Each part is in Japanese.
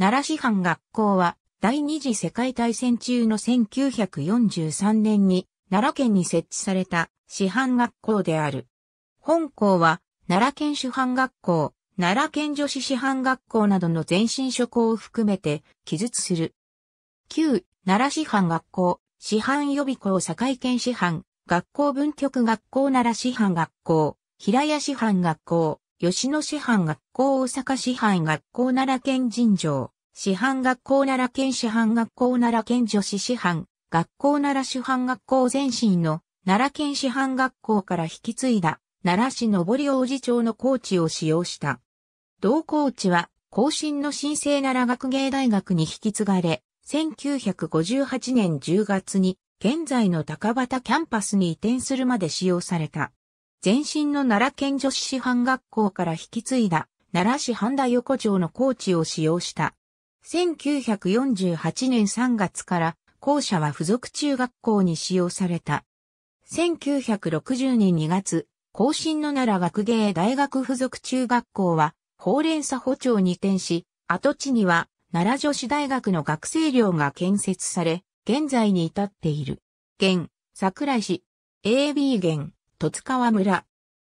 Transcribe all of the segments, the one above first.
奈良市藩学校は、第二次世界大戦中の1943年に、奈良県に設置された市藩学校である。本校は、奈良県主藩学校、奈良県女子市藩学校などの前身諸校を含めて、記述する。旧、奈良市藩学校、市藩予備校堺県市藩、学校分局学校奈良市藩学校、平屋市藩学校、吉野師範学校大阪師範学校奈良県尋常、師範学校奈良県師範学校奈良県女子師範、学校奈良師範学校前身の奈良県師範学校から引き継いだ奈良市上王子町の高チを使用した。同高チは後進の新生奈良学芸大学に引き継がれ、1958年10月に現在の高畑キャンパスに移転するまで使用された。前身の奈良県女子師範学校から引き継いだ奈良市半田横丁の校地を使用した。1948年3月から校舎は付属中学校に使用された。1960年2月、後進の奈良学芸大学付属中学校は、法連鎖補庁に移転し、跡地には奈良女子大学の学生寮が建設され、現在に至っている。現、桜井市、AB 現。戸塚川村。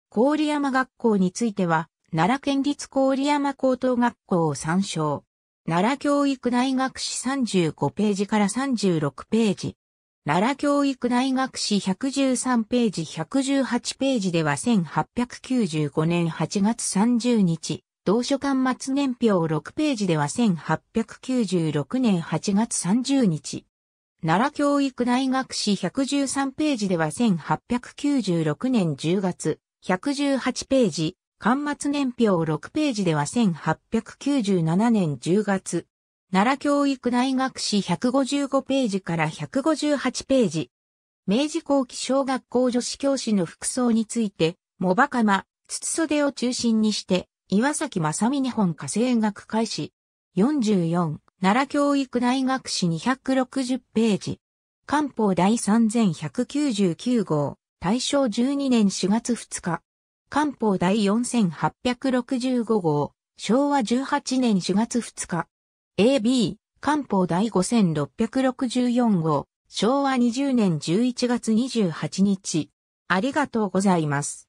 郡山学校については、奈良県立郡山高等学校を参照。奈良教育大学史35ページから36ページ。奈良教育大学史113ページ118ページでは1895年8月30日、同書館末年表6ページでは1896年8月30日、奈良教育大学史113ページでは1896年10月、118ページ、巻末年表6ページでは1897年10月、奈良教育大学史155ページから158ページ、明治後期小学校女子教師の服装について、モバカマ、筒袖を中心にして、岩崎正美日本家政学開始。44。奈良教育大学史260ページ。官報第3199号、大正12年4月2日。官報第4865号、昭和18年4月2日。AB、官報第5664号、昭和20年11月28日。ありがとうございます。